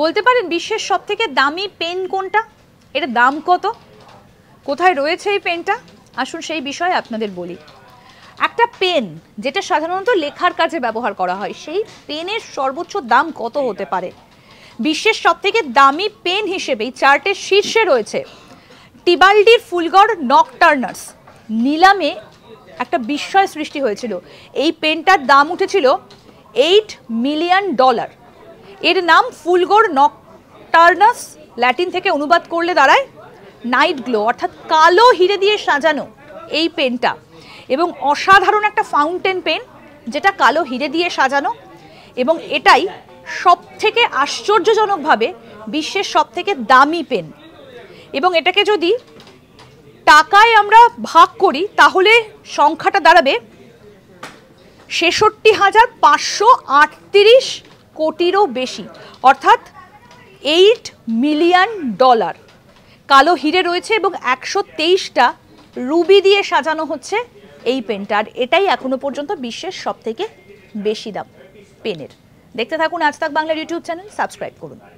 বলতে পারেন বিশ্বের সব থেকে দামি পেন কোনটা এর দাম কত কোথায় রয়েছে এই পেনটা আসুন সেই বিষয়ে আপনাদের বলি একটা পেন যেটা সাধারণত লেখার কাজে ব্যবহার করা হয় সেই পেনের সর্বোচ্চ দাম কত হতে পারে বিশ্বের সবথেকে দামি পেন হিসেবেই চার্টের শীর্ষে রয়েছে টিবাল্ডির ফুলগড় নক টার্নার্স নিলামে একটা বিস্ময় সৃষ্টি হয়েছিল এই পেনটার দাম উঠেছিল এইট মিলিয়ন ডলার এর নাম ফুলগোর নকটার্নাস ল্যাটিন থেকে অনুবাদ করলে দাঁড়ায় নাইট গ্লো অর্থাৎ কালো হিরে দিয়ে সাজানো এই পেনটা এবং অসাধারণ একটা ফাউন্টেন পেন যেটা কালো হিরে দিয়ে সাজানো এবং এটাই সব থেকে আশ্চর্যজনকভাবে বিশ্বের সব থেকে দামি পেন এবং এটাকে যদি টাকায় আমরা ভাগ করি তাহলে সংখ্যাটা দাঁড়াবে ছেষট্টি হাজার পাঁচশো আটত্রিশ কোটিরও বেশি অর্থাৎ এইট মিলিয়ন ডলার কালো হিরে রয়েছে এবং একশো তেইশটা রুবি দিয়ে সাজানো হচ্ছে এই পেনটা আর এটাই এখনও পর্যন্ত বিশ্বের সবথেকে বেশি দাম পেনের দেখতে থাকুন আজ তাক বাংলার ইউটিউব চ্যানেল সাবস্ক্রাইব করুন